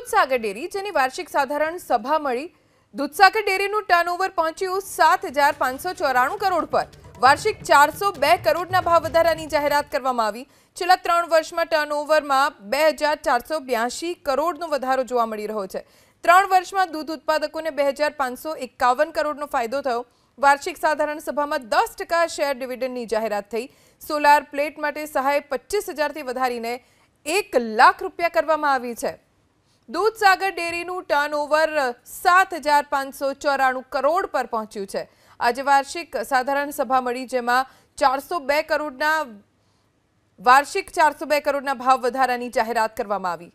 Dudhsagar dairy જને વાર્ષિક સાધારણ સભા મળી દૂધसागर ડેરીનો ટર્નઓવર પહોંચ્યો 7594 કરોડ પર વાર્ષિક 402 કરોડના ભાવ વધારાની જાહેરાત કરવામાં આવી છેલા 3 વર્ષમાં ટર્નઓવરમાં 2482 કરોડનો વધારો જોવા મળી રહ્યો છે 3 વર્ષમાં દૂધ ઉત્પાદકોને 2551 કરોડનો ફાયદો થયો વાર્ષિક સાધારણ સભામાં 10% શેર ડિવિડન્ડની જાહેરાત થઈ સોલાર પ્લેટ માટે સહાય 25000 થી વધારીને 1 લાખ રૂપિયા કરવામાં આવી છે दूध सागर डेयरी નું ટર્નઓવર 7594 કરોડ પર પહોંચ્યું છે આજે વાર્ષિક સાધારણ સભા મળી જેમાં 402 કરોડના વાર્ષિક 402 કરોડના ભાવ વધારાની જાહેરાત કરવામાં આવી